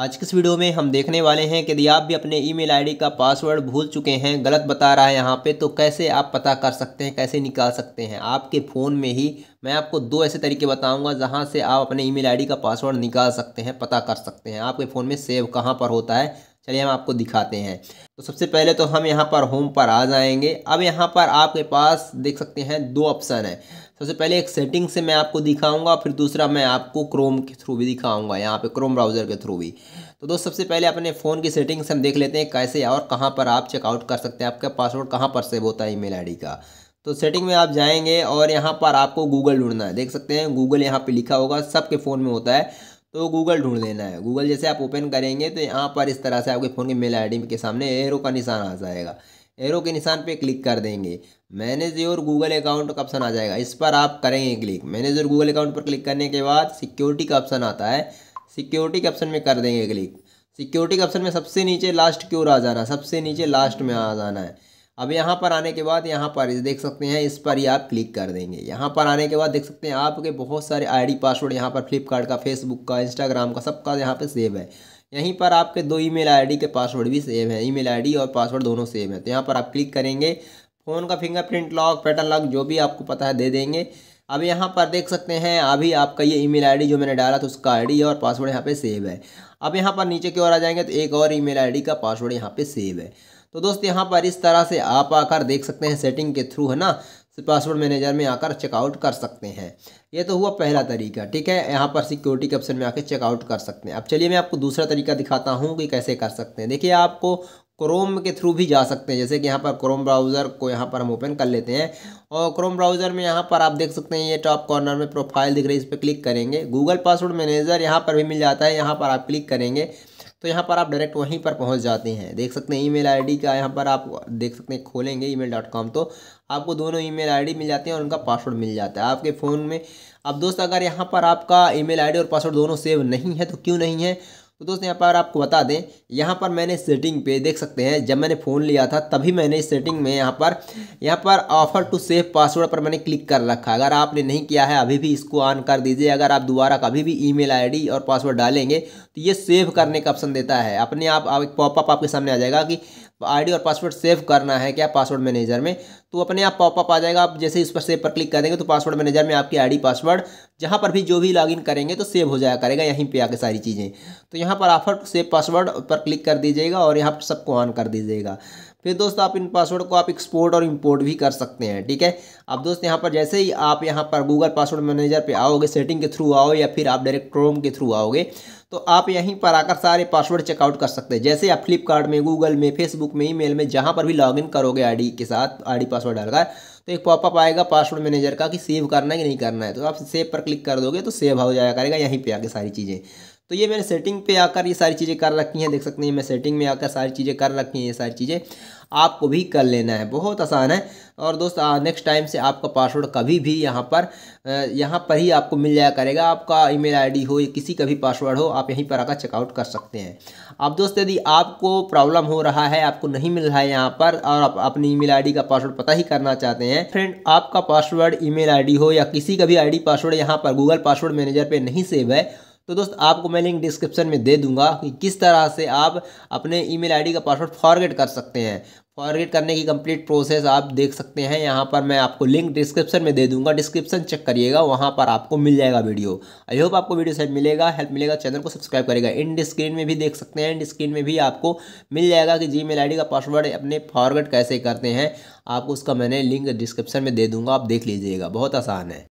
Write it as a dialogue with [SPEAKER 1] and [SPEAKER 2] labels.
[SPEAKER 1] आज के इस वीडियो में हम देखने वाले हैं कि यदि आप भी अपने ईमेल आईडी का पासवर्ड भूल चुके हैं गलत बता रहा है यहाँ पे तो कैसे आप पता कर सकते हैं कैसे निकाल सकते हैं आपके फ़ोन में ही मैं आपको दो ऐसे तरीके बताऊंगा जहाँ से आप अपने ईमेल आईडी का पासवर्ड निकाल सकते हैं पता कर सकते हैं आपके फ़ोन में सेव कहाँ पर होता है चलिए हम आपको दिखाते हैं तो सबसे पहले तो हम यहाँ पर होम पर आ जाएंगे अब यहाँ पर आपके पास देख सकते हैं दो ऑप्शन है सबसे पहले एक सेटिंग से मैं आपको दिखाऊंगा फिर दूसरा मैं आपको क्रोम के थ्रू भी दिखाऊंगा यहाँ पे क्रोम ब्राउज़र के थ्रू भी तो दोस्त सबसे पहले अपने फ़ोन की सेटिंग से हम देख लेते हैं कैसे और कहाँ पर आप चेकआउट कर सकते हैं आपका पासवर्ड कहाँ पर सेव होता है ई मेल का तो सेटिंग में आप जाएंगे और यहाँ पर आपको गूगल ढूंढना है देख सकते हैं गूगल यहाँ पे लिखा होगा सबके फ़ोन में होता है तो गूगल ढूंढ लेना है गूगल जैसे आप ओपन करेंगे तो यहाँ पर इस तरह से आपके फ़ोन की मेल आईडी के सामने एरो का निशान आ जाएगा एरो के निशान पे क्लिक कर देंगे मैनेज योर गूगल अकाउंट का ऑप्शन आ जाएगा इस पर आप करेंगे click manage your Google account पर क्लिक करने के बाद सिक्योरिटी का ऑप्शन आता है सिक्योरिटी के ऑप्शन में कर देंगे क्लिक सिक्योरिटी के ऑप्शन में सबसे नीचे लास्ट की ओर आ जाना सबसे नीचे लास्ट में आ जाना है अब यहाँ पर आने के बाद यहाँ पर देख सकते हैं इस पर ही आप क्लिक कर देंगे यहाँ पर आने के बाद देख सकते हैं आपके बहुत सारे आईडी पासवर्ड यहाँ पर फ्लिपकार्ट का फेसबुक का इंस्टाग्राम का सबका यहाँ पर सेव है यहीं पर आपके दो ईमेल आईडी के पासवर्ड भी सेव है ईमेल आईडी और पासवर्ड दोनों सेव है तो यहाँ पर आप क्लिक करेंगे फ़ोन का फिंगरप्रिंट लॉक पैटर्न लॉक जो भी आपको पता है दे देंगे अब यहाँ पर देख सकते हैं अभी आपका ये ईमेल आईडी जो मैंने डाला था उसका आईडी और पासवर्ड यहाँ पे सेव है अब यहाँ पर नीचे की ओर आ जाएंगे तो एक और ईमेल आईडी का पासवर्ड यहाँ पे सेव है तो दोस्त यहाँ पर इस तरह से आप आकर देख सकते हैं सेटिंग के थ्रू है ना पासवर्ड मैनेजर में आकर चेकआउट कर सकते हैं ये तो हुआ पहला तरीका ठीक है यहाँ पर सिक्योरिटी के ऑप्शन में आकर चेकआउट कर सकते हैं अब चलिए मैं आपको दूसरा तरीका दिखाता हूँ कि कैसे कर सकते हैं देखिए आपको क्रोम के थ्रू भी जा सकते हैं जैसे कि यहाँ पर क्रोम ब्राउज़र को यहाँ पर हम ओपन कर लेते हैं और क्रोम ब्राउज़र में यहाँ पर आप देख सकते हैं ये टॉप कॉर्नर में प्रोफाइल दिख रही है इस पर क्लिक करेंगे गूगल पासवर्ड मैनेजर यहाँ पर भी मिल जाता है यहाँ पर आप क्लिक करेंगे तो यहाँ पर आप डायरेक्ट वहीं पर पहुँच जाते हैं देख सकते हैं ईमेल आईडी का यहाँ पर आप देख सकते हैं खोलेंगे ईमेल डॉट कॉम तो आपको दोनों ईमेल आईडी मिल जाती है और उनका पासवर्ड मिल जाता है आपके फ़ोन में अब दोस्त अगर यहाँ पर आपका ईमेल आईडी और पासवर्ड दोनों सेव नहीं है तो क्यों नहीं है तो दोस्तों यहाँ पर आपको बता दें यहाँ पर मैंने सेटिंग पे देख सकते हैं जब मैंने फ़ोन लिया था तभी मैंने इस सेटिंग में यहाँ पर यहाँ पर ऑफर टू सेव पासवर्ड पर मैंने क्लिक कर रखा अगर आपने नहीं किया है अभी भी इसको ऑन कर दीजिए अगर आप दोबारा कभी भी ईमेल आईडी और पासवर्ड डालेंगे तो ये सेव करने का ऑप्शन देता है अपने आप एक पॉपअप आपके सामने आ जाएगा कि आईडी और पासवर्ड सेव करना है क्या पासवर्ड मैनेजर में तो अपने आप पॉपअप आ जाएगा आप जैसे इस पर सेव पर क्लिक करेंगे तो पासवर्ड मैनेजर में आपकी आईडी पासवर्ड जहाँ पर भी जो भी लॉगिन करेंगे तो सेव हो जाया करेगा यहीं पे आके सारी चीज़ें तो यहाँ पर ऑफर सेव पासवर्ड पर क्लिक कर दीजिएगा और यहाँ पर सबको ऑन कर दीजिएगा फिर दोस्त आप इन पासवर्ड को आप एक्सपोर्ट और इम्पोर्ट भी कर सकते हैं ठीक है अब दोस्त यहाँ पर जैसे ही आप यहाँ पर गूगल पासवर्ड मैनेजर पे आओगे सेटिंग के थ्रू आओ या फिर आप डायरेक्ट क्रोम के थ्रू आओगे तो आप यहीं पर आकर सारे पासवर्ड चेकआउट कर सकते हैं जैसे आप फ्लिपकार्ट में गूगल में फेसबुक में ईमेल में जहाँ पर भी लॉगिन करोगे आईडी के साथ आईडी पासवर्ड डालकर तो एक पॉपअप आएगा पासवर्ड मैनेजर का कि सेव करना है कि नहीं करना है तो आप सेव पर क्लिक कर दोगे तो सेव हो जाया करेगा यहीं पर आगे सारी चीज़ें तो ये मैंने सेटिंग पे आकर ये सारी चीज़ें कर रखी हैं देख सकते हैं मैं सेटिंग में आकर सारी चीज़ें कर रखी हैं ये सारी चीज़ें आपको भी कर लेना है बहुत आसान है और दोस्त नेक्स्ट टाइम से आपका पासवर्ड कभी भी यहाँ पर यहाँ पर ही आपको मिल जाया करेगा आपका ईमेल आईडी हो या किसी का भी पासवर्ड हो आप यहीं पर आकर चेकआउट कर सकते हैं अब दोस्त यदि आपको प्रॉब्लम हो रहा है आपको नहीं मिल रहा है यहाँ पर और आप अपनी ईमेल आईडी का पासवर्ड पता ही करना चाहते हैं फ्रेंड आपका पासवर्ड ईमेल आईडी हो या किसी का भी आईडी पासवर्ड यहाँ पर गूगल पासवर्ड मैनेजर पर नहीं सेव है तो दोस्त आपको मैं लिंक डिस्क्रिप्शन में दे दूंगा कि किस तरह से आप अपने ईमेल आईडी का पासवर्ड फॉरगेट कर सकते हैं फॉरगेट करने की कंप्लीट प्रोसेस आप देख सकते हैं यहाँ पर मैं आपको लिंक डिस्क्रिप्शन में दे दूंगा डिस्क्रिप्शन चेक करिएगा वहाँ पर आपको मिल जाएगा वीडियो आई होप आपको वीडियो सेट मिलेगा हेल्प मिलेगा चैनल को सब्सक्राइब करेगा इंड स्क्रीन में भी देख सकते हैं इंड स्क्रीन में भी आपको मिल जाएगा कि जी मेल का पासवर्ड अपने फॉरवर्ड कैसे करते हैं आपको उसका मैंने लिंक डिस्क्रिप्शन में दे दूँगा आप देख लीजिएगा बहुत आसान है